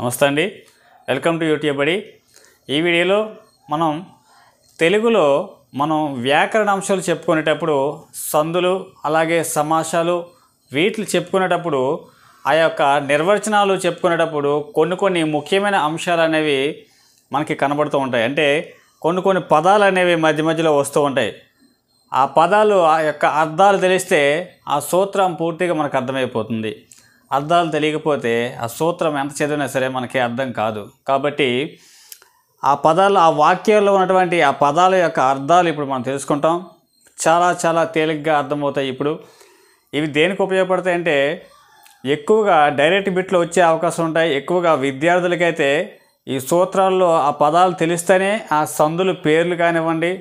నమస్తే అండి welcome to YouTube అడి ఈ వీడియోలో మనం తెలుగులో మనం వ్యాకరణ అంశాలు చెప్పుకునేటప్పుడు సందులు అలాగే సమాసాలు వీటిని చెప్పుకునేటప్పుడు ఆ యొక్క నిర్వచనాలు చెప్పుకునేటప్పుడు కొన్ని కొన్ని ముఖ్యమైన అంశాలు అనేవి మనకి కనబడుతూ ఉంటాయి అంటే కొన్ని కొన్ని పదాలు అనేవి మధ్య మధ్యలో వస్తూ ఉంటాయి ఆ పదాలు ఆ యొక్క అర్థాలు తెలిస్తే ఆ సూత్రం పూర్తిగా మనకు అర్థమైపోతుంది అర్థాలు తెలియకపోతే ఆ సూత్రం ఎంత చదివినా సరే మనకి అర్థం కాదు కాబట్టి ఆ పదాలు ఆ వాక్యాల్లో ఉన్నటువంటి ఆ పదాల యొక్క అర్థాలు ఇప్పుడు మనం తెలుసుకుంటాం చాలా చాలా తేలిగ్గా అర్థమవుతాయి ఇప్పుడు ఇవి దేనికి ఉపయోగపడతాయి అంటే ఎక్కువగా డైరెక్ట్ బిట్లో వచ్చే అవకాశం ఉంటాయి ఎక్కువగా విద్యార్థులకైతే ఈ సూత్రాల్లో ఆ పదాలు తెలిస్తేనే ఆ సందులు పేర్లు కానివ్వండి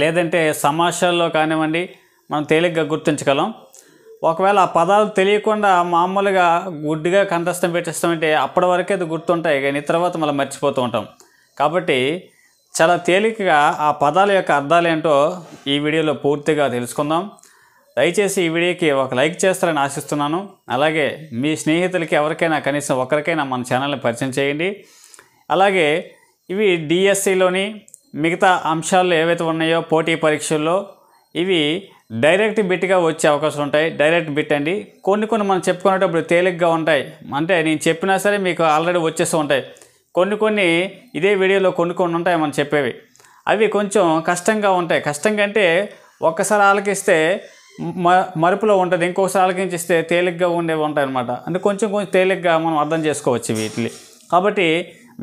లేదంటే సమాసాల్లో కానివ్వండి మనం తేలిగ్గా గుర్తించగలం ఒకవేళ ఆ పదాలు తెలియకుండా మామూలుగా గుడ్డిగా కంఠస్థం పెట్టేస్తామంటే అప్పటి వరకే అది గుర్తుంటాయి కానీ తర్వాత మళ్ళీ మర్చిపోతూ ఉంటాం కాబట్టి చాలా తేలికగా ఆ పదాల యొక్క అర్థాలు ఏంటో ఈ వీడియోలో పూర్తిగా తెలుసుకుందాం దయచేసి ఈ వీడియోకి ఒక లైక్ చేస్తారని ఆశిస్తున్నాను అలాగే మీ స్నేహితులకి ఎవరికైనా కనీసం ఒకరికైనా మన ఛానల్ని పరిచయం చేయండి అలాగే ఇవి డిఎస్సిలోని మిగతా అంశాలు ఏవైతే ఉన్నాయో పోటీ పరీక్షల్లో ఇవి డైరెక్ట్ బిట్గా వచ్చే అవకాశం ఉంటాయి డైరెక్ట్ బిట్ అండి కొన్ని కొన్ని మనం చెప్పుకునేటప్పుడు తేలిగ్గా ఉంటాయి అంటే నేను చెప్పినా సరే మీకు ఆల్రెడీ వచ్చేస్తూ ఉంటాయి కొన్ని కొన్ని ఇదే వీడియోలో కొన్ని కొన్ని ఉంటాయి మనం చెప్పేవి అవి కొంచెం కష్టంగా ఉంటాయి కష్టంగా అంటే ఒక్కసారి ఆలకిస్తే మరుపులో ఉంటుంది ఇంకొకసారి ఆలకించిస్తే తేలిగ్గా ఉండేవి ఉంటాయి అనమాట అంటే కొంచెం కొంచెం తేలిగ్గా మనం అర్థం చేసుకోవచ్చు వీటిని కాబట్టి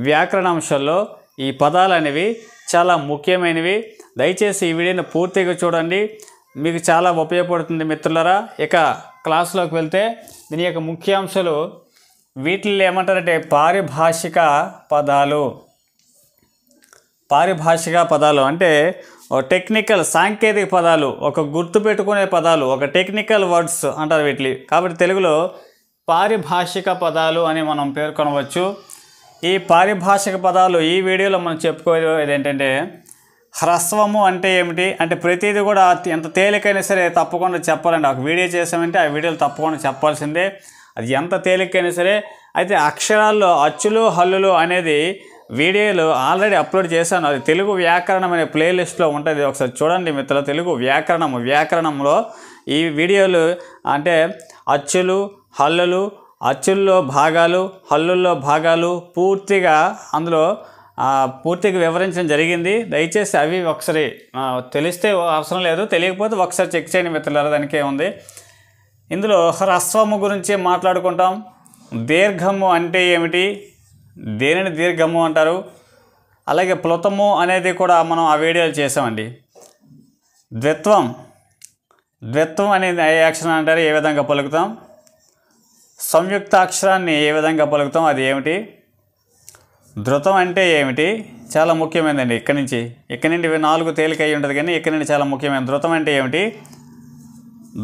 వ్యాకరణాంశంలో ఈ పదాలు అనేవి చాలా ముఖ్యమైనవి దయచేసి ఈ వీడియోని పూర్తిగా చూడండి మీకు చాలా ఉపయోగపడుతుంది మిత్రులరా ఇక క్లాస్లోకి వెళ్తే దీని యొక్క ముఖ్యాంశాలు వీటిల్లో ఏమంటారంటే పారిభాషిక పదాలు పారిభాషిక పదాలు అంటే టెక్నికల్ సాంకేతిక పదాలు ఒక గుర్తు పెట్టుకునే పదాలు ఒక టెక్నికల్ వర్డ్స్ అంటారు వీటిని కాబట్టి తెలుగులో పారిభాషిక పదాలు అని మనం పేర్కొనవచ్చు ఈ పారిభాషిక పదాలు ఈ వీడియోలో మనం చెప్పుకోలేదు ఏంటంటే హ్రస్వము అంటే ఏమిటి అంటే ప్రతిదీ కూడా ఎంత తేలికైనా సరే తప్పకుండా చెప్పాలండి ఒక వీడియో చేసామంటే ఆ వీడియోలు తప్పకుండా చెప్పాల్సిందే అది ఎంత తేలికైనా సరే అయితే అక్షరాల్లో అచ్చులు హల్లులు అనేది వీడియోలు ఆల్రెడీ అప్లోడ్ చేశాను అది తెలుగు వ్యాకరణం అనే ప్లేలిస్ట్లో ఉంటుంది ఒకసారి చూడండి మిత్రులు తెలుగు వ్యాకరణము వ్యాకరణంలో ఈ వీడియోలు అంటే అచ్చులు హల్లులు అచ్చుల్లో భాగాలు హల్లుల్లో భాగాలు పూర్తిగా అందులో పూర్తిగా వివరించడం జరిగింది దయచేసి అవి ఒకసారి తెలిస్తే అవసరం లేదు తెలియకపోతే ఒకసారి చెక్ చేయండి మిత్రులారా దానికే ఉంది ఇందులో హ్రస్వము గురించి మాట్లాడుకుంటాం దీర్ఘము అంటే ఏమిటి దేనిని దీర్ఘము అంటారు అలాగే ప్లుతము అనేది కూడా మనం ఆ వీడియోలు చేసామండి ద్విత్వం ద్విత్వం అనేది ఏ అక్షరం అంటారు ఏ విధంగా పలుకుతాం సంయుక్త అక్షరాన్ని ఏ విధంగా పలుకుతాం అది ఏమిటి ధృతం అంటే ఏమిటి చాలా ముఖ్యమైనదండి ఇక్కడి నుంచి ఇక్కడి నుండి నాలుగు తేలిక అయి ఉంటుంది కానీ ఇక్కడి నుండి చాలా ముఖ్యమైన ధృతం అంటే ఏమిటి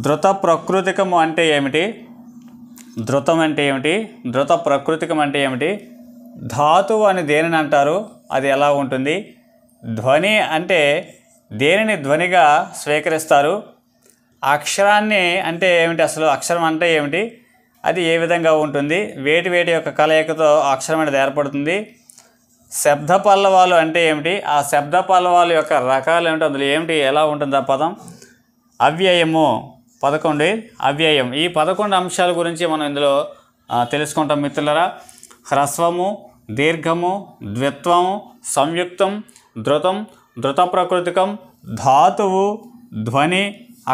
ధృత ప్రకృతికము అంటే ఏమిటి ధృతం అంటే ఏమిటి ధృత ప్రకృతికం అంటే ఏమిటి ధాతువు అని దేనిని అంటారు అది ఎలా ఉంటుంది ధ్వని అంటే దేనిని ధ్వనిగా స్వీకరిస్తారు అక్షరాన్ని అంటే ఏమిటి అసలు అక్షరం అంటే ఏమిటి అది ఏ విధంగా ఉంటుంది వేటి వేటి యొక్క కలయికతో అక్షరం అనేది ఏర్పడుతుంది శబ్ద పల్లవాలు అంటే ఏమిటి ఆ శబ్ద పల్లవాల యొక్క రకాలు ఏమిటి అందులో ఏమిటి ఎలా ఉంటుంది ఆ పదం అవ్యయము పదకొండు అవ్యయం ఈ పదకొండు అంశాల గురించి మనం ఇందులో తెలుసుకుంటాం మిత్రులరా హ్రస్వము దీర్ఘము ద్విత్వము సంయుక్తం ధృతం ధృత ప్రకృతికం ధాతువు ధ్వని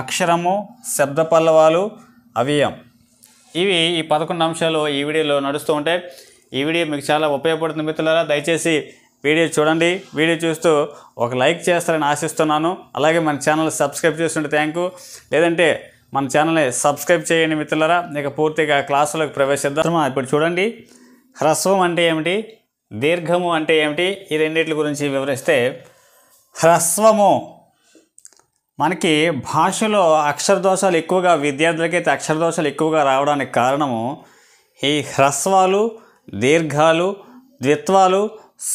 అక్షరము శబ్ద పల్లవాలు అవ్యయం ఇవి ఈ పదకొండు అంశాలు ఈ వీడియోలో నడుస్తూ ఉంటాయి ఈ వీడియో మీకు చాలా ఉపయోగపడుతుంది మిత్రులారా దయచేసి వీడియో చూడండి వీడియో చూస్తూ ఒక లైక్ చేస్తారని ఆశిస్తున్నాను అలాగే మన ఛానల్ సబ్స్క్రైబ్ చేస్తుంటే థ్యాంక్ లేదంటే మన ఛానల్ని సబ్స్క్రైబ్ చేయండి మిత్రులారా ఇక పూర్తిగా క్లాసులకు ప్రవేశిద్దాం ఇప్పుడు చూడండి హ్రస్వం అంటే ఏమిటి దీర్ఘము అంటే ఏమిటి ఈ రెండింటి గురించి వివరిస్తే హ్రస్వము మనకి భాషలో అక్షరదోషాలు ఎక్కువగా విద్యార్థులకైతే అక్షరదోషాలు ఎక్కువగా రావడానికి కారణము ఈ హ్రస్వాలు దీర్ఘాలు ద్విత్వాలు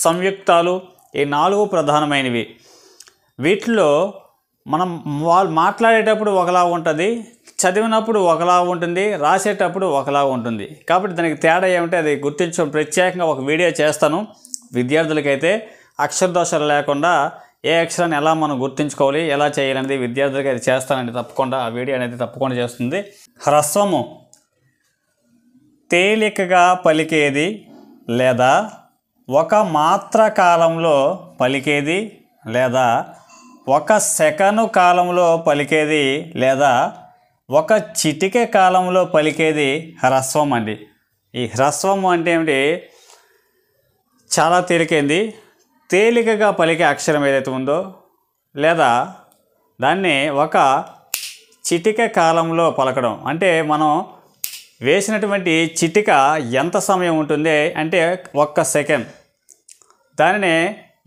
సంయుక్తాలు ఈ నాలుగు ప్రధానమైనవి వీటిలో మనం వాళ్ళు మాట్లాడేటప్పుడు ఒకలా ఉంటుంది చదివినప్పుడు ఒకలా ఉంటుంది రాసేటప్పుడు ఒకలా ఉంటుంది కాబట్టి దానికి తేడా ఏమిటి అది గుర్తించడం ప్రత్యేకంగా ఒక వీడియో చేస్తాను విద్యార్థులకైతే అక్షరదోషాలు లేకుండా ఏ అక్షరాన్ని ఎలా మనం గుర్తించుకోవాలి ఎలా చేయాలనేది విద్యార్థులకి అది చేస్తానండి తప్పకుండా ఆ వీడియో అనేది తప్పకుండా చేస్తుంది హ్రస్వము తేలికగా పలికేది లేదా ఒక మాత్ర కాలంలో పలికేది లేదా ఒక సెకను కాలంలో పలికేది లేదా ఒక చిటిక కాలంలో పలికేది హ్రస్వం అండి ఈ హ్రస్వం అంటే ఏమిటి చాలా తేలికైంది తేలికగా పలికే అక్షరం ఏదైతే ఉందో లేదా దాన్ని ఒక చిటిక కాలంలో పలకడం అంటే మనం వేసినటువంటి చిటిక ఎంత సమయం ఉంటుంది అంటే ఒక్క సెకండ్ దానినే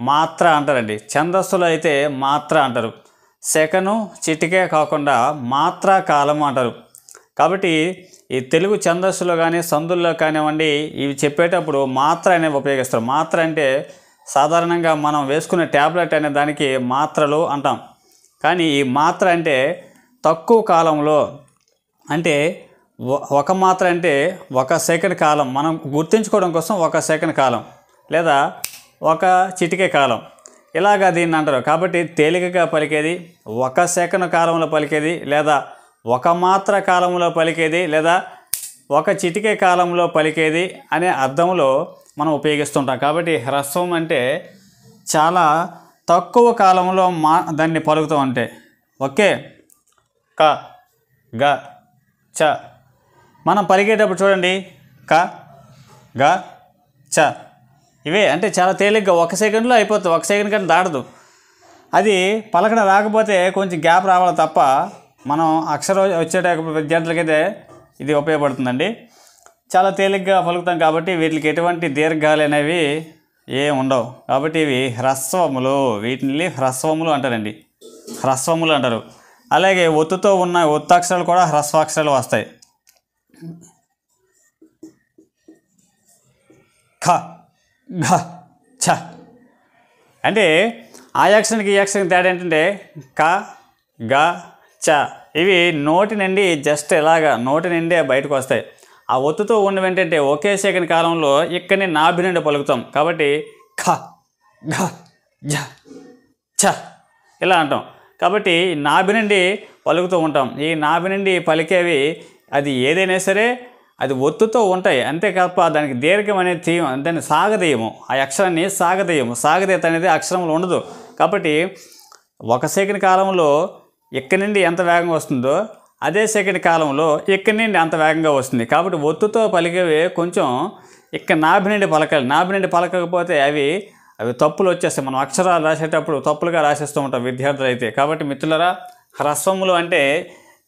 మాత్ర అంటారండి ఛందస్సులో అయితే మాత్ర అంటారు సెకను చిటికే కాకుండా మాత్ర కాలము అంటారు కాబట్టి ఈ తెలుగు ఛందస్సులో కానీ సందుల్లో కానివ్వండి ఇవి చెప్పేటప్పుడు మాత్ర అనేవి ఉపయోగిస్తారు మాత్ర అంటే సాధారణంగా మనం వేసుకునే ట్యాబ్లెట్ అనే దానికి మాత్రలు అంటాం కానీ ఈ మాత్ర అంటే తక్కువ కాలంలో అంటే ఒక మాత్ర అంటే ఒక సెకండ్ కాలం మనం గుర్తించుకోవడం కోసం ఒక సెకండ్ కాలం లేదా ఒక చిటికే కాలం ఇలాగ దీన్ని అంటారు కాబట్టి తేలికగా పలికేది ఒక సెకండ్ కాలంలో పలికేది లేదా ఒక మాత్ర కాలంలో పలికేది లేదా ఒక చిటికే కాలంలో పలికేది అనే అర్థంలో మనం ఉపయోగిస్తుంటాం కాబట్టి హ్రస్వం అంటే చాలా తక్కువ కాలంలో మా దాన్ని పలుకుతూ ఉంటే ఓకే క గ చ మనం పలికేటప్పుడు చూడండి క గ చ ఇవే అంటే చాలా తేలిగ్గా ఒక సెకండ్లో అయిపోతుంది ఒక సెకండ్ కంటే దాడదు అది పలకడం రాకపోతే కొంచెం గ్యాప్ రావాలి తప్ప మనం అక్షరం వచ్చేట విద్యార్థులకైతే ఇది ఉపయోగపడుతుందండి చాలా తేలిగ్గా పలుకుతాం కాబట్టి వీటికి ఎటువంటి దీర్ఘాలు అనేవి ఏం ఉండవు కాబట్టి ఇవి హ్రస్వములు వీటిని హ్రస్వములు అంటారండి హ్రస్వములు అంటారు అలాగే ఒత్తుతో ఉన్న ఒత్తాక్షరాలు కూడా హ్రస్వాక్షరాలు వస్తాయి ఖ ఘ ఛ అంటే ఆ యాక్షన్కి ఈ యాక్షన్కి తేడా ఏంటంటే క గ చ ఇవి నోటి నుండి జస్ట్ ఇలాగా నోటి నుండి బయటకు వస్తాయి ఆ ఒత్తుతో ఉన్నవి ఏంటంటే ఒకే సెకండ్ కాలంలో ఇక్కడనే నాభి నుండి పలుకుతాం కాబట్టి ఖ ఘ ఝ ఛ ఇలా అంటాం కాబట్టి నాభి నుండి పలుకుతూ ఉంటాం ఈ నాభి నుండి పలికేవి అది ఏదైనా సరే అది ఒత్తుతో ఉంటాయి అంతే కాప దానికి దీర్ఘం అనేది తీయం దాన్ని సాగదీయము ఆ అక్షరాన్ని సాగదీయము సాగదీత అనేది అక్షరంలో ఉండదు కాబట్టి ఒక సెకండ్ కాలంలో ఇక్కడి నుండి ఎంత వేగంగా వస్తుందో అదే సెకండ్ కాలంలో ఇక్కడి నుండి అంత వేగంగా వస్తుంది కాబట్టి ఒత్తుతో పలికేవి కొంచెం ఇక్కడ నాభి నుండి పలకాలి నాభి నుండి పలకకపోతే అవి అవి తప్పులు వచ్చేస్తాయి మనం అక్షరాలు రాసేటప్పుడు తప్పులుగా రాసేస్తూ ఉంటాం విద్యార్థులు అయితే కాబట్టి మిత్రులరా హ్రస్వములు అంటే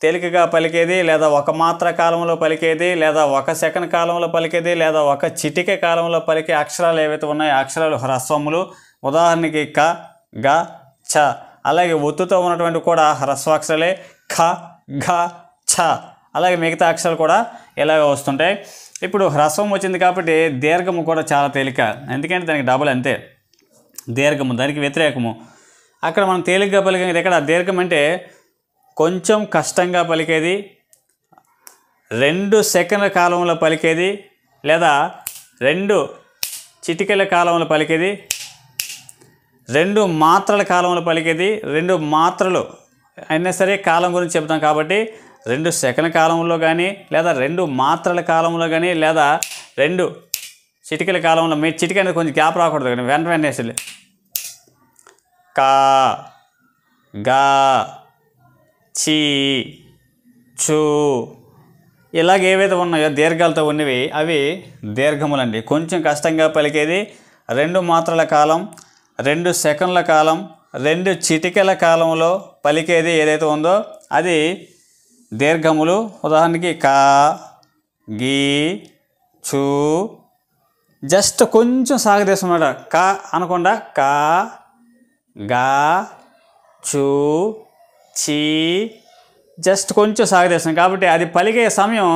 తేలికగా పలికేది లేదా ఒక మాత్ర కాలంలో పలికేది లేదా ఒక సెకండ్ కాలంలో పలికేది లేదా ఒక చిటిక కాలంలో పలికే అక్షరాలు ఏవైతే ఉన్నాయో అక్షరాలు హ్రస్వములు ఉదాహరణకి క గ ఛ అలాగే ఒత్తుతో ఉన్నటువంటి కూడా హ్రస్వాక్షరాలే ఖ ఘ ఛ అలాగే మిగతా అక్షరాలు కూడా ఇలాగ వస్తుంటాయి ఇప్పుడు హ్రస్వం వచ్చింది కాబట్టి దీర్ఘము కూడా చాలా తేలిక ఎందుకంటే దానికి డబుల్ అంతే దీర్ఘము దానికి వ్యతిరేకము అక్కడ మనం తేలిగ్గా పలికే ఇక్కడ దీర్ఘం అంటే కొంచెం కష్టంగా పలికేది రెండు సెకండ్ల కాలంలో పలికేది లేదా రెండు చిటికల కాలంలో పలికేది రెండు మాత్రల కాలంలో పలికేది రెండు మాత్రలు అయినా సరే కాలం గురించి చెప్తాం కాబట్టి రెండు సెకండ్ల కాలంలో కానీ లేదా రెండు మాత్రల కాలంలో కానీ లేదా రెండు చిటికల కాలంలో మీ చిటిక అనేది కొంచెం గ్యాప్ రాకూడదు కానీ వెంట వెంటనే కా గా చీ చూ ఇలాగ ఏవైతే ఉన్నాయో దీర్ఘాలతో ఉన్నవి అవి దీర్ఘములండి కొంచెం కష్టంగా పలికేది రెండు మాత్రల కాలం రెండు సెకండ్ల కాలం రెండు చిటికల కాలంలో పలికేది ఏదైతే ఉందో అది దీర్ఘములు ఉదాహరణకి కా గీ చూ జస్ట్ కొంచెం సాగదీస్తున్నాడు కా అనకుండా కా గా చూ చీ జస్ట్ కొంచెం సాగదేశం కాబట్టి అది పలికే సమయం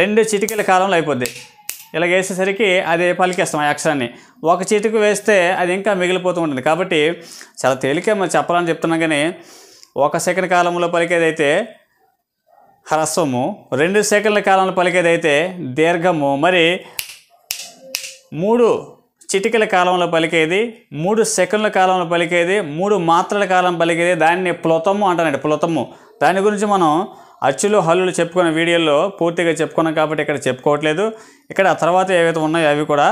రెండు చిటికల కాలంలో అయిపోద్ది ఇలా వేసేసరికి అది పలికేస్తాం ఆ అక్షరాన్ని ఒక చిటికు వేస్తే అది ఇంకా మిగిలిపోతూ ఉంటుంది కాబట్టి చాలా తేలిక చెప్పాలని చెప్తున్నాం కానీ ఒక సెకండ్ కాలంలో పలికేదైతే హ్రస్వము రెండు సెకండ్ల కాలంలో పలికేదైతే దీర్ఘము మరి మూడు చిటికల కాలంలో పలికేది మూడు సెకండ్ల కాలంలో పలికేది మూడు మాత్రల కాలం పలికేది దాన్ని ప్లొతము అంటానండి ప్లొతము దాని గురించి మనం అచ్చులు హల్లులు చెప్పుకున్న వీడియోల్లో పూర్తిగా చెప్పుకున్నాం కాబట్టి ఇక్కడ చెప్పుకోవట్లేదు ఇక్కడ తర్వాత ఏవైతే ఉన్నాయో అవి కూడా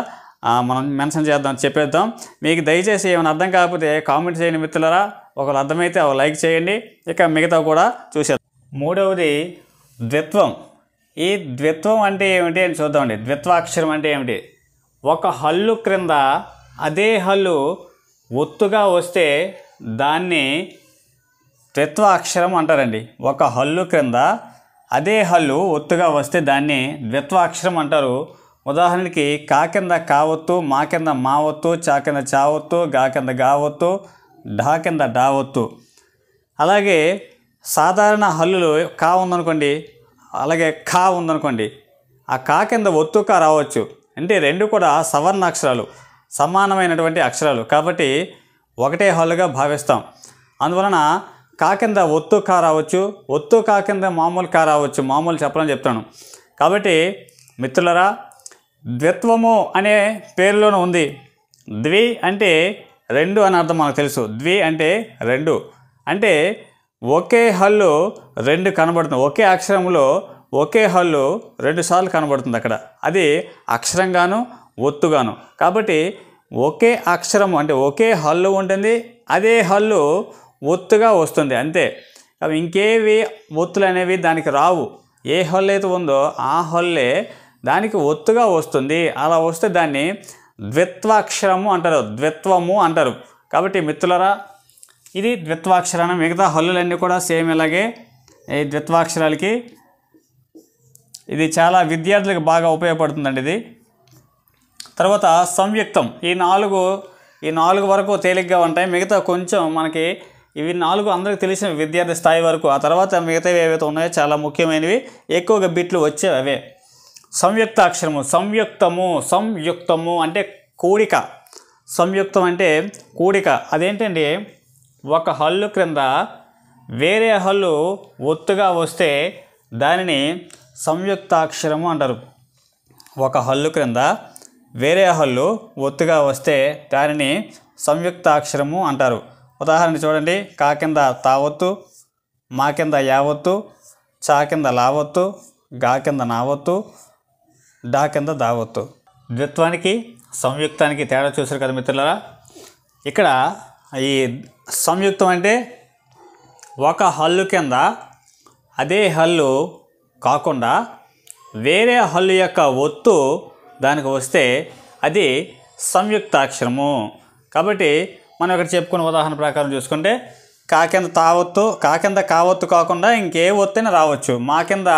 మనం మెన్షన్ చేద్దాం చెప్పేద్దాం మీకు దయచేసి ఏమైనా అర్థం కాకపోతే కామెంట్ చేయని మిత్రులరా ఒకరు అర్థమైతే ఒక లైక్ చేయండి ఇక మిగతా కూడా చూసేద్దాం మూడవది ద్విత్వం ఈ ద్విత్వం అంటే ఏమిటి అని చూద్దామండి ద్విత్వాక్షరం అంటే ఏమిటి ఒక హల్లు క్రింద అదే హల్లు ఒత్తుగా వస్తే దాన్ని ద్విత్వాక్షరం అంటారండి ఒక హల్లు క్రింద అదే హల్లు ఒత్తుగా వస్తే దాన్ని ద్విత్వాక్షరం అంటారు ఉదాహరణకి కా కింద కావత్తు మా కింద మావత్తు చా కింద చావత్తు గా కింద గావత్తు ఢా కింద డావత్తు అలాగే సాధారణ హల్లులు కా ఉందనుకోండి అలాగే కా ఉందనుకోండి ఆ కా కింద ఒత్తు కా రావచ్చు అంటే రెండు కూడా సవర్ణ అక్షరాలు సమానమైనటువంటి అక్షరాలు కాబట్టి ఒకటే హల్లుగా భావిస్తాం అందువలన కా కింద ఒత్తు కా రావచ్చు ఒత్తు కా కింద మామూలు కా రావచ్చు మామూలు చెప్పడం చెప్తాను కాబట్టి మిత్రులరా ద్విత్వము అనే పేరులోనూ ఉంది ద్వి అంటే రెండు అని అర్థం మనకు తెలుసు ద్వి అంటే రెండు అంటే ఒకే హల్లు రెండు కనబడుతుంది ఒకే అక్షరంలో ఒకే హల్లు రెండుసార్లు కనబడుతుంది అక్కడ అది అక్షరంగాను ఒత్తుగాను కాబట్టి ఒకే అక్షరం అంటే ఒకే హల్లు ఉంటుంది అదే హల్లు ఒత్తుగా వస్తుంది అంతే ఇంకేవి ఒత్తులు అనేవి దానికి రావు ఏ హల్లు అయితే ఉందో ఆ హల్లే దానికి ఒత్తుగా వస్తుంది అలా వస్తే దాన్ని ద్విత్వాక్షరము అంటారు ద్విత్వము అంటారు కాబట్టి మిత్రులరా ఇది ద్విత్వాక్షరాన మిగతా హల్లులన్నీ కూడా సేమ్ ఇలాగే ఈ ద్విత్వాక్షరాలకి ఇది చాలా విద్యార్థులకు బాగా ఉపయోగపడుతుందండి ఇది తర్వాత సంయుక్తం ఈ నాలుగు ఈ నాలుగు వరకు తేలిగ్గా ఉంటాయి మిగతా కొంచెం మనకి ఇవి నాలుగు అందరికి తెలిసిన విద్యార్థి స్థాయి వరకు ఆ తర్వాత మిగతావి ఏవైతే ఉన్నాయో చాలా ముఖ్యమైనవి ఎక్కువగా బిట్లు వచ్చేవి అవే సంయుక్త అక్షరము సంయుక్తము సంయుక్తము అంటే కూడిక సంయుక్తం అంటే కూడిక అదేంటండి ఒక హల్లు క్రింద వేరే హల్లు ఒత్తుగా వస్తే దానిని సంయుక్తాక్షరము అంటారు ఒక హల్లు క్రింద వేరే హల్లు ఒత్తుగా వస్తే దానిని సంయుక్తాక్షరము అంటారు ఉదాహరణ చూడండి కా కింద తావత్తు మా కింద యావత్తు చా కింద లావత్తు గా కింద నావత్తు డా కింద దావత్తు ద్విత్వానికి సంయుక్తానికి తేడా చూశారు కదా మిత్రులరా ఇక్కడ ఈ సంయుక్తం అంటే ఒక హల్లు కింద అదే హల్లు కాకుండా వేరే హల్లు యొక్క ఒత్తు దానికి వస్తే అది సంయుక్తాక్షరము కాబట్టి మనం ఇక్కడ చెప్పుకున్న ఉదాహరణ ప్రకారం చూసుకుంటే కాకింద తావత్తు కాకింద కావత్తు కాకుండా ఇంకే ఒత్తైనా రావచ్చు మా కింద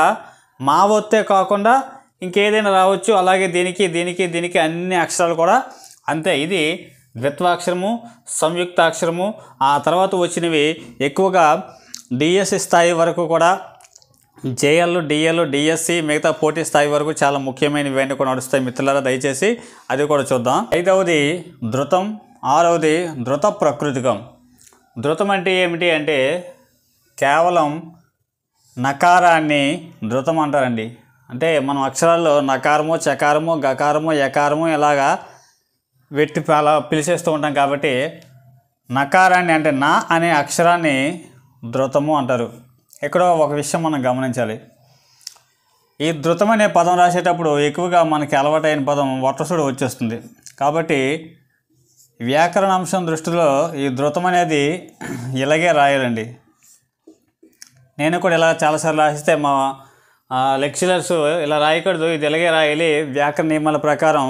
మా ఒత్తే కాకుండా ఇంకేదైనా రావచ్చు అలాగే దీనికి దీనికి దీనికి అన్ని అక్షరాలు కూడా అంతే ఇది ద్విత్వాక్షరము సంయుక్తాక్షరము ఆ తర్వాత వచ్చినవి ఎక్కువగా డిఎస్సి స్థాయి వరకు కూడా జేఎల్ డిఎల్ డిఎస్సి మిగతా పోటీ స్థాయి వరకు చాలా ఇవన్నీ కూడా నడుస్తాయి మిత్రులారా దయచేసి అది కూడా చూద్దాం ఐదవది ధృతం ఆరవది ధృత ప్రకృతికం ధృతం అంటే ఏమిటి అంటే కేవలం నకారాన్ని ధృతం అంటారండి అంటే మనం అక్షరాల్లో నకారము చకారము గకారము యకారము ఇలాగా వెట్టి అలా పిలిచేస్తూ ఉంటాం కాబట్టి నకారాన్ని అంటే నా అనే అక్షరాన్ని ధృతము అంటారు ఇక్కడ ఒక విషయం మనం గమనించాలి ఈ ధృతం అనే పదం రాసేటప్పుడు ఎక్కువగా మనకి అలవాటైన పదం వట్రసుడు వచ్చేస్తుంది కాబట్టి వ్యాకరణ అంశం దృష్టిలో ఈ ధృతం అనేది ఇలాగే రాయాలండి నేను కూడా ఇలా చాలాసార్లు రాసిస్తే మా లెక్చరర్స్ ఇలా రాయకూడదు ఇది ఇలాగే రాయాలి వ్యాకరణ నియమాల ప్రకారం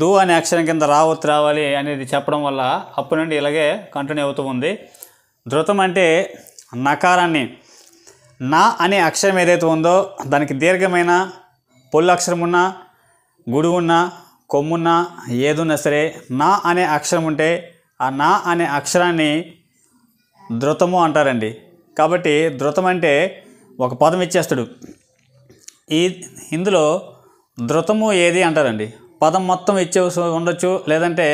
దూ అనే అక్షరం కింద రావత్ రావాలి అనేది చెప్పడం వల్ల అప్పటి నుండి ఇలాగే కంటిన్యూ అవుతూ ఉంది ధృతం అంటే నకారాన్ని నా అనే అక్షరం ఏదైతే ఉందో దానికి దీర్ఘమైన పొల్లు అక్షరం ఉన్నా గుడి ఉన్నా కొమ్మున్నా ఏదున్నా సరే నా అనే అక్షరం ఉంటే ఆ నా అనే అక్షరాన్ని ధృతము అంటారండి కాబట్టి ధృతం అంటే ఒక పదం ఇచ్చేస్తాడు ఈ ఇందులో ధృతము ఏది అంటారండి పదం మొత్తం ఇచ్చే ఉండొచ్చు లేదంటే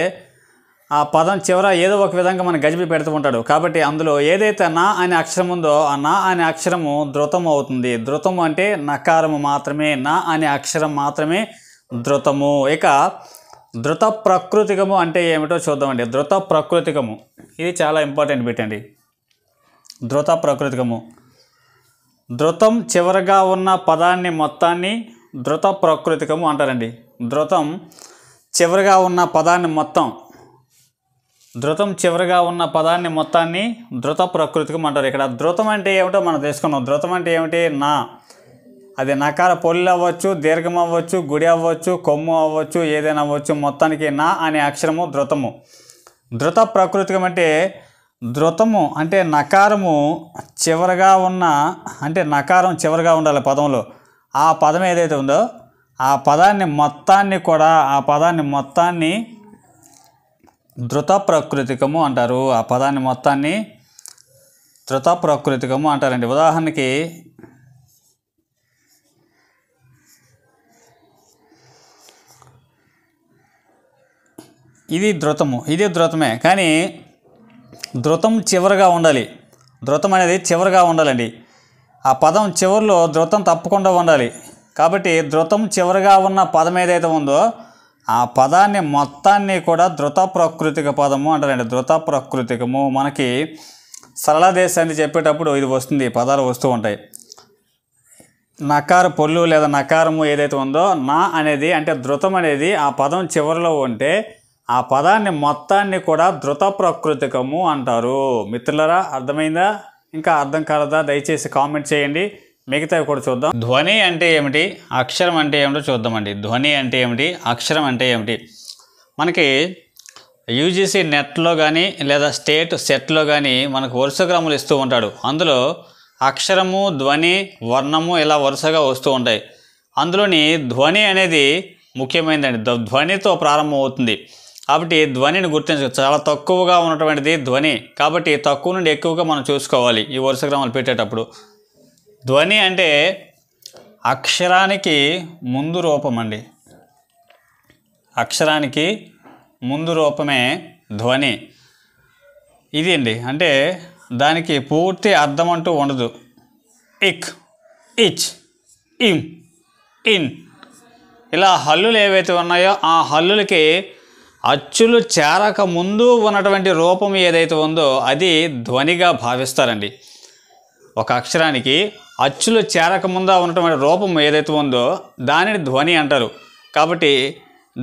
ఆ పదం చివర ఏదో ఒక విధంగా మన గజిబి పెడుతూ ఉంటాడు కాబట్టి అందులో ఏదైతే నా అనే అక్షరం ఉందో ఆ నా అనే అక్షరము ధృతం అవుతుంది ధృతము అంటే నకారము మాత్రమే నా అనే అక్షరం మాత్రమే ధృతము ఇక ధృత ప్రకృతికము అంటే ఏమిటో చూద్దామండి ధృత ప్రకృతికము ఇది చాలా ఇంపార్టెంట్ పెట్టండి ధృత ప్రకృతికము ధృతం చివరగా ఉన్న పదాన్ని మొత్తాన్ని ధృత ప్రకృతికము అంటారండి ధృతం చివరిగా ఉన్న పదాన్ని మొత్తం ధృతం చివరిగా ఉన్న పదాన్ని మొత్తాన్ని ధృత ప్రకృతికి అంటారు ఇక్కడ ధృతం అంటే ఏమిటో మనం తెలుసుకున్నాం ధృతం అంటే ఏమిటి నా అది నకార పొల్లి అవ్వచ్చు దీర్ఘం అవ్వచ్చు గుడి అవ్వచ్చు కొమ్ము అవ్వచ్చు ఏదైనా అవ్వచ్చు మొత్తానికి నా అనే అక్షరము ధృతము ధృత ప్రకృతికం అంటే ధృతము అంటే నకారము చివరగా ఉన్న అంటే నకారం చివరిగా ఉండాలి పదంలో ఆ పదం ఏదైతే ఉందో ఆ పదాన్ని మొత్తాన్ని కూడా ఆ పదాన్ని మొత్తాన్ని ధృత ప్రకృతికము అంటారు ఆ పదాన్ని మొత్తాన్ని ధృత ప్రకృతికము అంటారండి ఉదాహరణకి ఇది ధృతము ఇది ధృతమే కానీ ధృతం చివరిగా ఉండాలి ధృతం అనేది చివరిగా ఉండాలండి ఆ పదం చివరిలో ధృతం తప్పకుండా ఉండాలి కాబట్టి ధృతం చివరిగా ఉన్న పదం ఏదైతే ఉందో ఆ పదాన్ని మొత్తాన్ని కూడా ధృత ప్రకృతిక పదము అంటారండి ధృత ప్రకృతికము మనకి సరళ దేశాన్ని చెప్పేటప్పుడు ఇది వస్తుంది పదాలు వస్తూ ఉంటాయి నకార పొల్లు లేదా నకారము ఏదైతే ఉందో నా అనేది అంటే ధృతం అనేది ఆ పదం చివరిలో ఉంటే ఆ పదాన్ని మొత్తాన్ని కూడా ధృత ప్రకృతికము అంటారు మిత్రులరా అర్థమైందా ఇంకా అర్థం కాలదా దయచేసి కామెంట్ చేయండి మిగతావి కూడా చూద్దాం ధ్వని అంటే ఏమిటి అక్షరం అంటే ఏమిటో చూద్దామండి ధ్వని అంటే ఏమిటి అక్షరం అంటే ఏమిటి మనకి యూజీసీ నెట్లో కానీ లేదా స్టేట్ సెట్లో కానీ మనకు వరుస క్రమాలు ఇస్తూ ఉంటాడు అందులో అక్షరము ధ్వని వర్ణము ఇలా వరుసగా వస్తూ ఉంటాయి అందులోని ధ్వని అనేది ముఖ్యమైనదండి ధ్వనితో ప్రారంభం అవుతుంది కాబట్టి ధ్వనిని గుర్తించు చాలా తక్కువగా ఉన్నటువంటిది ధ్వని కాబట్టి తక్కువ నుండి ఎక్కువగా మనం చూసుకోవాలి ఈ వరుస క్రమాలు పెట్టేటప్పుడు ధ్వని అంటే అక్షరానికి ముందు రూపం అండి అక్షరానికి ముందు రూపమే ధ్వని ఇది అండి అంటే దానికి పూర్తి అర్థం అంటూ ఉండదు ఇక్ ఇచ్ ఇమ్ ఇన్ ఇలా హల్లులు ఏవైతే ఉన్నాయో ఆ హల్లులకి అచ్చులు చేరక ముందు ఉన్నటువంటి రూపం ఏదైతే ఉందో అది ధ్వనిగా భావిస్తారండి ఒక అక్షరానికి అచ్చులు చేరకముందా ఉన్నటువంటి రూపం ఏదైతే ఉందో దానిని ధ్వని అంటారు కాబట్టి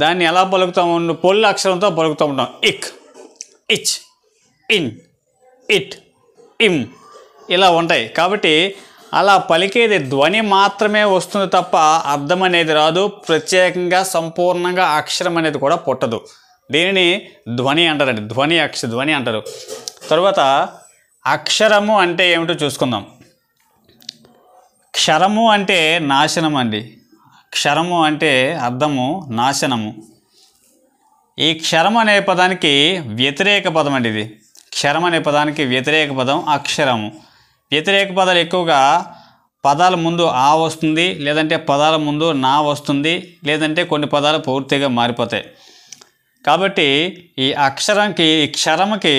దాన్ని ఎలా పలుకుతాము పొల్లు అక్షరంతో పలుకుతూ ఉంటాం ఇక్ ఇచ్ ఇన్ ఇట్ ఇమ్ ఇలా ఉంటాయి కాబట్టి అలా పలికేది ధ్వని మాత్రమే వస్తుంది తప్ప అర్థం అనేది రాదు ప్రత్యేకంగా సంపూర్ణంగా అక్షరం అనేది కూడా పుట్టదు దీనిని ధ్వని అంటారండి ధ్వని అక్ష ధ్వని అంటారు తర్వాత అక్షరము అంటే ఏమిటో చూసుకుందాం క్షరము అంటే నాశనం అండి క్షరము అంటే అర్థము నాశనము ఈ క్షరం అనే పదానికి వ్యతిరేక పదం అండి ఇది క్షరం అనే పదానికి వ్యతిరేక పదం అక్షరము వ్యతిరేక పదాలు ఎక్కువగా పదాల ముందు ఆ వస్తుంది లేదంటే పదాల ముందు నా వస్తుంది లేదంటే కొన్ని పదాలు పూర్తిగా మారిపోతాయి కాబట్టి ఈ అక్షరంకి ఈ క్షరముకి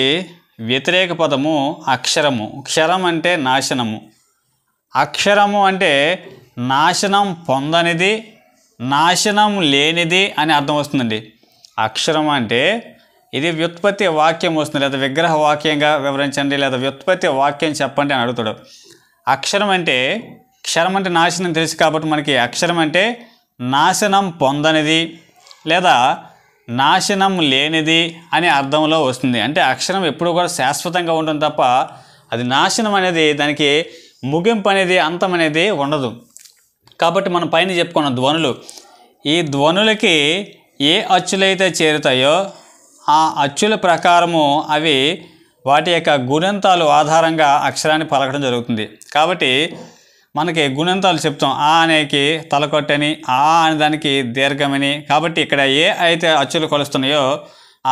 వ్యతిరేక పదము అక్షరము క్షరం అంటే నాశనము అక్షరము అంటే నాశనం పొందనిది నాశనం లేనిది అని అర్థం వస్తుందండి అక్షరం అంటే ఇది వ్యుత్పత్తి వాక్యం వస్తుంది లేదా విగ్రహ వాక్యంగా వివరించండి లేదా వ్యుత్పత్తి వాక్యం చెప్పండి అని అడుగుతాడు అక్షరం అంటే క్షరం అంటే నాశనం తెలుసు కాబట్టి మనకి అక్షరం అంటే నాశనం పొందనిది లేదా నాశనం లేనిది అనే అర్థంలో వస్తుంది అంటే అక్షరం ఎప్పుడు కూడా శాశ్వతంగా ఉంటుంది తప్ప అది నాశనం అనేది దానికి ముగింపు అనేది అంతం అనేది ఉండదు కాబట్టి మనం పైన చెప్పుకున్న ధ్వనులు ఈ ధ్వనులకి ఏ అచ్చులైతే చేరుతాయో ఆ అచ్చుల ప్రకారము అవి వాటి యొక్క గుణంతాలు ఆధారంగా అక్షరాన్ని పలకడం జరుగుతుంది కాబట్టి మనకి గుణంతాలు చెప్తాం ఆ అనేకి తలకొట్టని ఆ అనే దానికి దీర్ఘమని కాబట్టి ఇక్కడ ఏ అయితే అచ్చులు కొలుస్తున్నాయో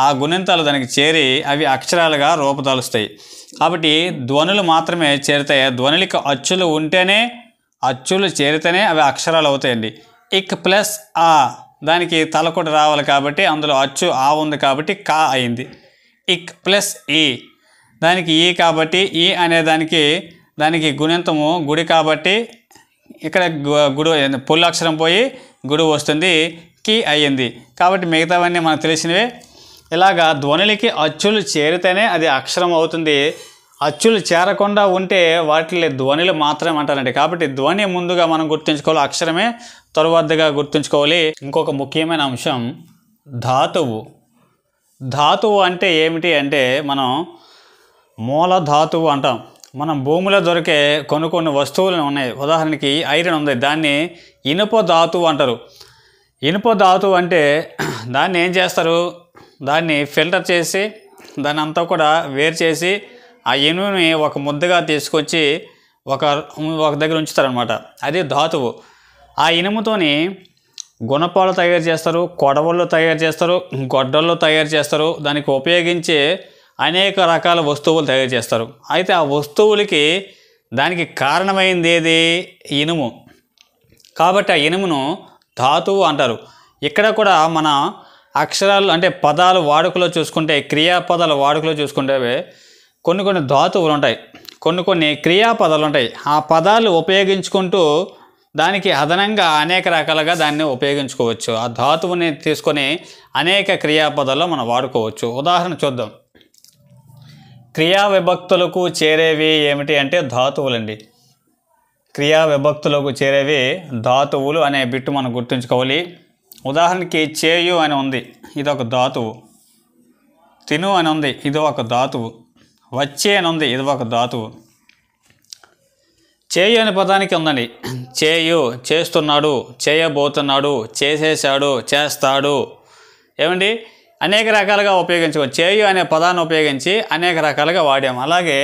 ఆ గుణింతాలు దానికి చేరి అవి అక్షరాలుగా రూపదలుస్తాయి కాబట్టి ధ్వనులు మాత్రమే చేరితే ధ్వనులకి అచ్చులు ఉంటేనే అచ్చులు చేరితేనే అవి అక్షరాలు అవుతాయండి ఇక్ ప్లస్ ఆ దానికి తలకొట రావాలి కాబట్టి అందులో అచ్చు ఆ ఉంది కాబట్టి కా అయింది ఇక్ ప్లస్ ఈ దానికి ఈ కాబట్టి ఈ అనే దానికి దానికి గుణింతము గుడి కాబట్టి ఇక్కడ గుడు పుల్లక్షరం పోయి గుడు వస్తుంది కి అయ్యింది కాబట్టి మిగతావన్నీ మనకు తెలిసినవే ఇలాగా ధ్వనులకి అచ్చులు చేరితేనే అది అక్షరం అవుతుంది అచ్చులు చేరకుండా ఉంటే వాటిని ధ్వనులు మాత్రమే అంటారండి కాబట్టి ధ్వని ముందుగా మనం గుర్తుంచుకోవాలి అక్షరమే తరువాతగా గుర్తుంచుకోవాలి ఇంకొక ముఖ్యమైన అంశం ధాతువు ధాతువు అంటే ఏమిటి అంటే మనం మూల ధాతువు అంటాం మనం భూమిలో దొరికే కొన్ని కొన్ని వస్తువులు ఉన్నాయి ఉదాహరణకి ఐరన్ ఉంది దాన్ని ఇనుప ధాతువు అంటారు ఇనుప ధాతువు అంటే దాన్ని ఏం చేస్తారు దాన్ని ఫిల్టర్ చేసి దాని అంతా కూడా వేరు చేసి ఆ ఎనుని ఒక ముద్దగా తీసుకొచ్చి ఒక ఒక దగ్గర ఉంచుతారనమాట అది ధాతువు ఆ ఇనుముతోని గుణపాలు తయారు చేస్తారు కొడవళ్ళు తయారు చేస్తారు గొడ్డళ్ళు తయారు చేస్తారు దానికి ఉపయోగించే అనేక రకాల వస్తువులు తయారు చేస్తారు అయితే ఆ వస్తువులకి దానికి కారణమైంది ఏది ఇనుము కాబట్టి ఆ ఇనుమును ధాతువు అంటారు ఇక్కడ కూడా మన అక్షరాలు అంటే పదాలు వాడుకలో చూసుకుంటే క్రియాపదాలు వాడుకలో చూసుకుంటే కొన్ని కొన్ని ధాతువులు ఉంటాయి కొన్ని కొన్ని క్రియాపదాలు ఉంటాయి ఆ పదాలు ఉపయోగించుకుంటూ దానికి అదనంగా అనేక రకాలుగా దాన్ని ఉపయోగించుకోవచ్చు ఆ ధాతువుని తీసుకొని అనేక క్రియాపదాల్లో మనం వాడుకోవచ్చు ఉదాహరణ చూద్దాం క్రియా విభక్తులకు చేరేవి ఏమిటి అంటే ధాతువులండి క్రియా విభక్తులకు చేరేవి ధాతువులు అనే బిట్టు మనం గుర్తుంచుకోవాలి ఉదాహరణకి చేయు అని ఉంది ఇది ఒక ధాతువు తిను అని ఉంది ఇది ఒక ధాతువు వచ్చే అని ఉంది ఇది ఒక ధాతువు చేయు అనే పదానికి ఉందండి చేయు చేస్తున్నాడు చేయబోతున్నాడు చేసేసాడు చేస్తాడు ఏమండి అనేక రకాలుగా ఉపయోగించుకోవచ్చు చేయు అనే పదాన్ని ఉపయోగించి అనేక రకాలుగా వాడాము అలాగే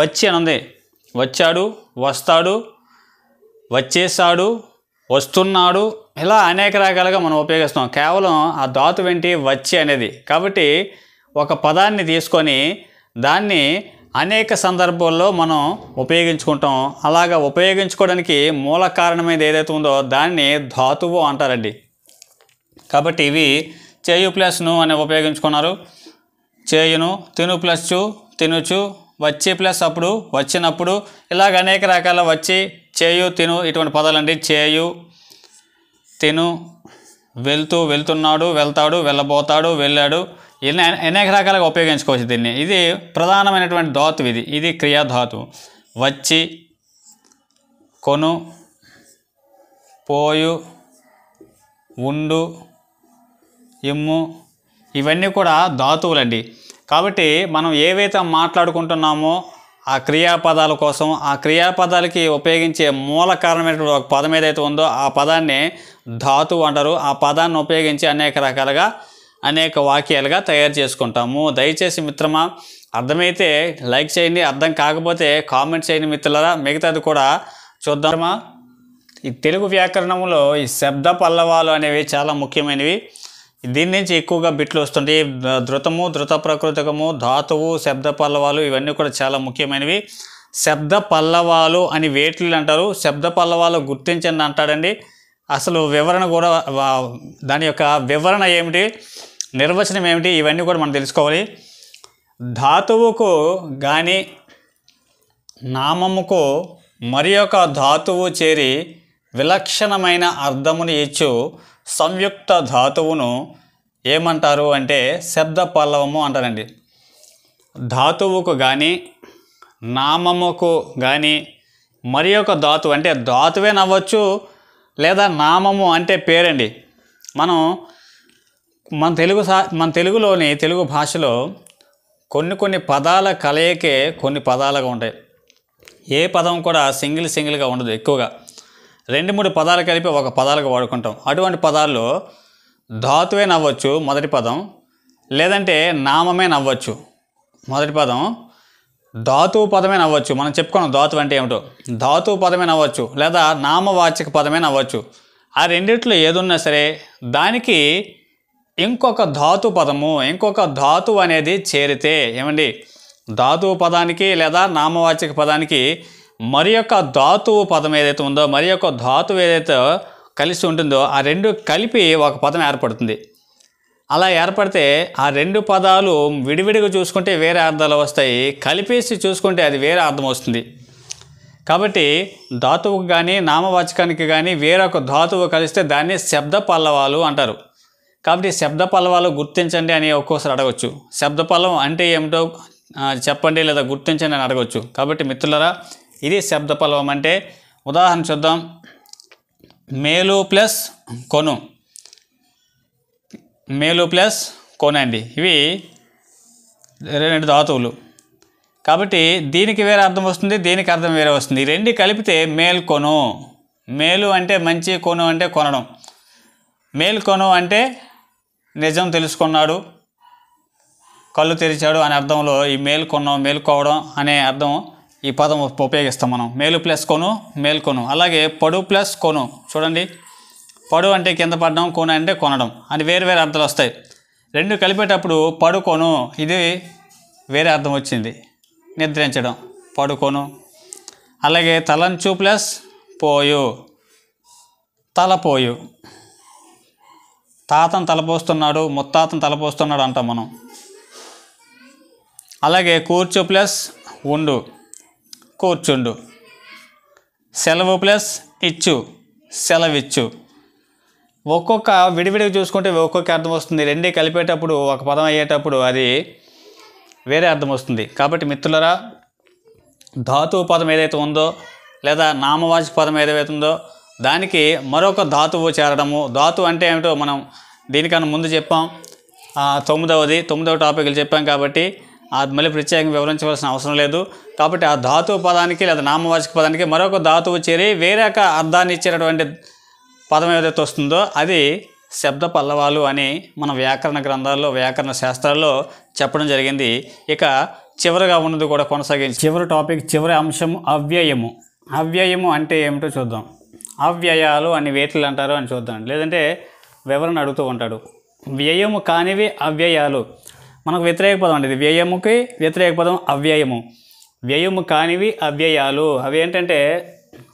వచ్చి అని ఉంది వచ్చాడు వస్తాడు వచ్చేసాడు వస్తున్నాడు ఇలా అనేక రకాలుగా మనం ఉపయోగిస్తాం కేవలం ఆ ధాతు వెంటి వచ్చి అనేది కాబట్టి ఒక పదాన్ని తీసుకొని దాన్ని అనేక సందర్భాల్లో మనం ఉపయోగించుకుంటాం అలాగా ఉపయోగించుకోవడానికి మూల కారణమైనది ఏదైతే ఉందో దాన్ని ధాతువు అంటారండి కాబట్టి ఇవి చేయు ప్లస్ను అనేవి అని ఉపయోగించుకున్నారు చేయును తిను ప్లస్ చు తినుచు వచ్చి ప్లస్ అప్పుడు వచ్చినప్పుడు ఇలాగ అనేక రకాల వచ్చి చేయు తిను ఇటువంటి పదాలండి చేయు తిను వెళ్తూ వెళ్తున్నాడు వెళ్తాడు వెళ్ళబోతాడు వెళ్ళాడు ఇలా అనేక రకాలుగా ఉపయోగించుకోవచ్చు దీన్ని ఇది ప్రధానమైనటువంటి ధాతువు ఇది ఇది క్రియాధాతు వచ్చి కొను పోయు ఉండు ఇమ్ము ఇవన్నీ కూడా ధాతువులండి కాబట్టి మనం ఏవైతే మాట్లాడుకుంటున్నామో ఆ క్రియాపదాల కోసం ఆ క్రియాపదాలకి ఉపయోగించే మూల కారణమైనటువంటి ఒక పదం ఏదైతే ఉందో ఆ పదాన్ని ధాతు అంటారు ఆ పదాన్ని ఉపయోగించి అనేక రకాలుగా అనేక వాక్యాలుగా తయారు చేసుకుంటాము దయచేసి మిత్రమా అర్థమైతే లైక్ చేయండి అర్థం కాకపోతే కామెంట్ చేయండి మిత్రులరా మిగతాది కూడా చూద్దామా ఈ తెలుగు వ్యాకరణంలో ఈ శబ్ద పల్లవాలు అనేవి చాలా ముఖ్యమైనవి దీని నుంచి ఎక్కువగా బిట్లు వస్తుంటాయి ధృతము ధృత ప్రకృతకము ధాతువు శబ్ద పల్లవాలు ఇవన్నీ కూడా చాలా ముఖ్యమైనవి శబ్ద పల్లవాలు అని వేట్లు అంటారు శబ్ద పల్లవాలు గుర్తించండి అంటాడండి అసలు వివరణ కూడా దాని యొక్క వివరణ ఏమిటి నిర్వచనం ఏమిటి ఇవన్నీ కూడా మనం తెలుసుకోవాలి ధాతువుకు కానీ నామముకు మరి ధాతువు చేరి విలక్షణమైన అర్థమును ఇచ్చు సంయుక్త ధాతువును ఏమంటారు అంటే శబ్ద పల్లవము అంటారండి ధాతువుకు కానీ నామముకు కానీ మరి ఒక ధాతువు అంటే ధాతువే నవ్వచ్చు లేదా నామము అంటే పేరండి మనం మన తెలుగు సా మన తెలుగులోని తెలుగు భాషలో కొన్ని కొన్ని పదాల కలయికే కొన్ని పదాలుగా ఉంటాయి ఏ పదం కూడా సింగిల్ సింగిల్గా ఉండదు ఎక్కువగా రెండు మూడు పదాలు కలిపి ఒక పదాలకు వాడుకుంటాం అటువంటి పదాలు ధాతువే నవ్వచ్చు మొదటి పదం లేదంటే నామమే నవ్వచ్చు మొదటి పదం ధాతువు పదమే నవ్వచ్చు మనం చెప్పుకున్నాం ధాతువు అంటే ఏమిటో ధాతువు పదమే నవ్వచ్చు లేదా నామవాచక పదమే నవ్వచ్చు ఆ రెండిట్లో ఏదున్నా సరే దానికి ఇంకొక ధాతు పదము ఇంకొక ధాతు అనేది చేరితే ఏమండి ధాతు పదానికి లేదా నామవాచక పదానికి మరి యొక్క ధాతువు పదం ఏదైతే ఉందో మరి యొక్క ధాతువు ఏదైతే కలిసి ఉంటుందో ఆ రెండు కలిపి ఒక పదం ఏర్పడుతుంది అలా ఏర్పడితే ఆ రెండు పదాలు విడివిడిగా చూసుకుంటే వేరే అర్థాలు వస్తాయి కలిపేసి చూసుకుంటే అది వేరే అర్థం వస్తుంది కాబట్టి ధాతువుకు కానీ నామవాచకానికి కానీ వేరొక ధాతువు కలిస్తే దాన్ని శబ్ద పల్లవాలు అంటారు కాబట్టి శబ్ద పల్లవాలు గుర్తించండి అని ఒక్కోసారి అడగచ్చు శబ్ద పల్లవం అంటే ఏమిటో చెప్పండి లేదా గుర్తించండి అని అడగచ్చు కాబట్టి మిత్రులరా ఇది శబ్ద పలవం అంటే ఉదాహరణ చూద్దాం మేలు ప్లస్ కొను మేలు ప్లస్ కొనండి ఇవి రెండు ధాతువులు కాబట్టి దీనికి వేరే అర్థం వస్తుంది దీనికి అర్థం వేరే వస్తుంది ఈ రెండు కలిపితే మేల్కొను మేలు అంటే మంచి కొను అంటే కొనడం మేల్కొను అంటే నిజం తెలుసుకున్నాడు కళ్ళు తెరిచాడు అనే అర్థంలో ఈ మేల్కొన్నాం మేల్కోవడం అనే అర్థం ఈ పదం ఉపయోగిస్తాం మనం మేలు ప్లస్ కొను మేల్కొను అలాగే పడు ప్లస్ కొను చూడండి పడు అంటే కింద పడడం కొను అంటే కొనడం అని వేరు వేరు అర్థాలు వస్తాయి రెండు కలిపేటప్పుడు పడుకోను ఇది వేరే అర్థం వచ్చింది నిద్రించడం పడుకోను అలాగే తలంచు ప్లస్ పోయు తలపోయు తాతను తలపోస్తున్నాడు ముత్తాతను తలపోస్తున్నాడు అంటాం మనం అలాగే కూర్చు ప్లస్ ఉండు కూర్చుండు సెలవు ప్లస్ ఇచ్చు సెలవిచ్చు ఒక్కొక్క విడివిడిగా చూసుకుంటే ఒక్కొక్క అర్థం వస్తుంది రెండే కలిపేటప్పుడు ఒక పదం అయ్యేటప్పుడు అది వేరే అర్థం వస్తుంది కాబట్టి మిత్రులరా ధాతువు పదం ఏదైతే ఉందో లేదా నామవాచక పదం ఏదైతే ఉందో దానికి మరొక ధాతువు చేరడము ధాతు అంటే ఏమిటో మనం దీనికన్నా ముందు చెప్పాం తొమ్మిదవది తొమ్మిదవ టాపిక్లు చెప్పాం కాబట్టి అది మళ్ళీ ప్రత్యేకంగా వివరించవలసిన అవసరం లేదు కాబట్టి ఆ ధాతు పదానికి లేదా నామవాచక పదానికి మరొక ధాతువు చేరి వేరొక అర్థాన్ని ఇచ్చేటటువంటి పదం ఏదైతే వస్తుందో అది శబ్ద పల్లవాలు అని మన వ్యాకరణ గ్రంథాల్లో వ్యాకరణ శాస్త్రాల్లో చెప్పడం జరిగింది ఇక చివరిగా ఉన్నది కూడా కొనసాగించి చివరి టాపిక్ చివరి అంశం అవ్యయము అవ్యయము అంటే ఏమిటో చూద్దాం అవ్యయాలు అని వేట్లు అంటారు అని చూద్దాం లేదంటే వివరణ అడుగుతూ ఉంటాడు వ్యయము కానివి అవ్యయాలు మనకు వ్యతిరేక పదం అండి వ్యయముకి వ్యతిరేక పదం అవ్యయము వ్యయము కానివి అవ్యయాలు అవి ఏంటంటే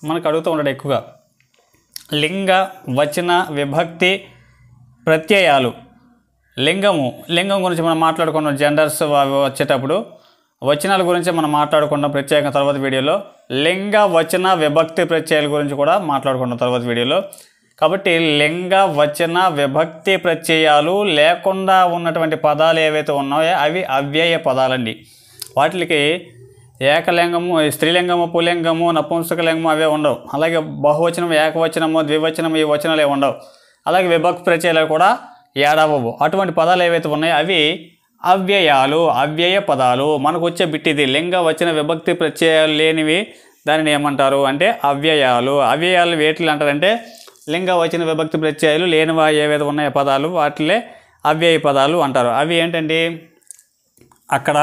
మనకు అడుగుతూ ఉండడం ఎక్కువగా లింగ వచన విభక్తి ప్రత్యయాలు లింగము లింగం గురించి మనం మాట్లాడుకున్న జెండర్స్ వచ్చేటప్పుడు వచనాల గురించి మనం మాట్లాడుకున్న ప్రత్యేకంగా తర్వాత వీడియోలో లింగ వచన విభక్తి ప్రత్యయాల గురించి కూడా మాట్లాడుకున్నాం తర్వాత వీడియోలో కాబట్టి లింగ వచన విభక్తి ప్రత్యయాలు లేకుండా ఉన్నటువంటి పదాలు ఏవైతే ఉన్నాయో అవి అవ్యయ పదాలండి వాటికి ఏకలింగము స్త్రీలింగము పులింగము నపుంసకలింగము అవే ఉండవు అలాగే బహువచనం ఏకవచనము ద్వివచనము ఈ వచనాలు ఉండవు అలాగే విభక్తి ప్రత్యయాలు కూడా ఏడవవు అటువంటి పదాలు ఏవైతే ఉన్నాయో అవి అవ్యయాలు అవ్యయ పదాలు మనకు వచ్చే బిట్టిది లింగ వచ్చిన విభక్తి ప్రత్యయాలు లేనివి దానిని ఏమంటారు అంటే అవ్యయాలు అవ్యయాలు వేటిలు అంటారంటే లింగ వచ్చిన విభక్తి ప్రత్యయాలు లేనివా ఏవేది ఉన్నాయో పదాలు వాటిలే అవ్యయ పదాలు అంటారు అవి ఏంటండి అక్కడ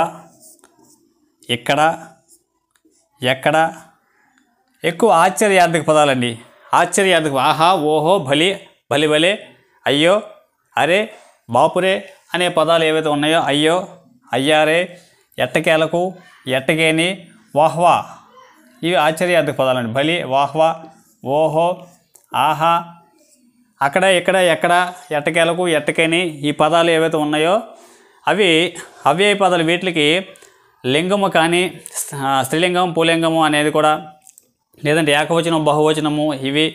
ఇక్కడ ఎక్కడ ఎక్కువ ఆశ్చర్యార్థక పదాలండి ఆశ్చర్యార్థక ఆహా ఓహో బలి భలి భలే అయ్యో అరే బాపురే అనే పదాలు ఏవైతే ఉన్నాయో అయ్యో అయ్యారే ఎట్టకేలకు ఎట్టకేని వాహ్వా ఇవి ఆశ్చర్యార్థక పదాలండి బలి వాహ్వా ఓహో ఆహా అక్కడ ఇక్కడ ఎక్కడ ఎట్టకేలకు ఎట్టకేని ఈ పదాలు ఏవైతే ఉన్నాయో అవి అవ్యయ పదాలు వీటికి లింగము కానీ స్త్రీలింగం పూలింగము అనేది కూడా లేదంటే ఏకవచనం బహువచనము ఇవి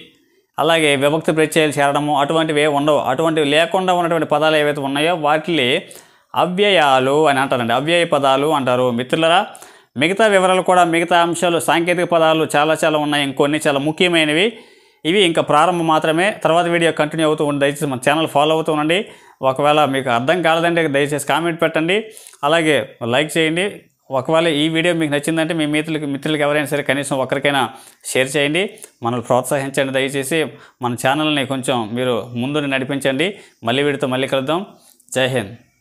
అలాగే విభక్తి ప్రత్యయాలు చేరడము అటువంటివి ఉండవు అటువంటివి లేకుండా ఉన్నటువంటి పదాలు ఏవైతే ఉన్నాయో వాటిని అవ్యయాలు అని అంటారండి అవ్యయ పదాలు అంటారు మిత్రులరా మిగతా వివరాలు కూడా మిగతా అంశాలు సాంకేతిక పదాలు చాలా చాలా ఉన్నాయి ఇంకొన్ని చాలా ముఖ్యమైనవి ఇవి ఇంకా ప్రారంభం మాత్రమే తర్వాత వీడియో కంటిన్యూ అవుతూ ఉండి దయచేసి మన ఛానల్ ఫాలో అవుతూ ఉండండి ఒకవేళ మీకు అర్థం కాలేదంటే దయచేసి కామెంట్ పెట్టండి అలాగే లైక్ చేయండి ఒకవేళ ఈ వీడియో మీకు నచ్చిందంటే మీ మిత్రులకి మిత్రులకు ఎవరైనా సరే కనీసం ఒకరికైనా షేర్ చేయండి మనల్ని ప్రోత్సహించండి దయచేసి మన ఛానల్ని కొంచెం మీరు ముందు నడిపించండి మళ్ళీ వీడితో మళ్ళీ కలుద్దాం జై హింద్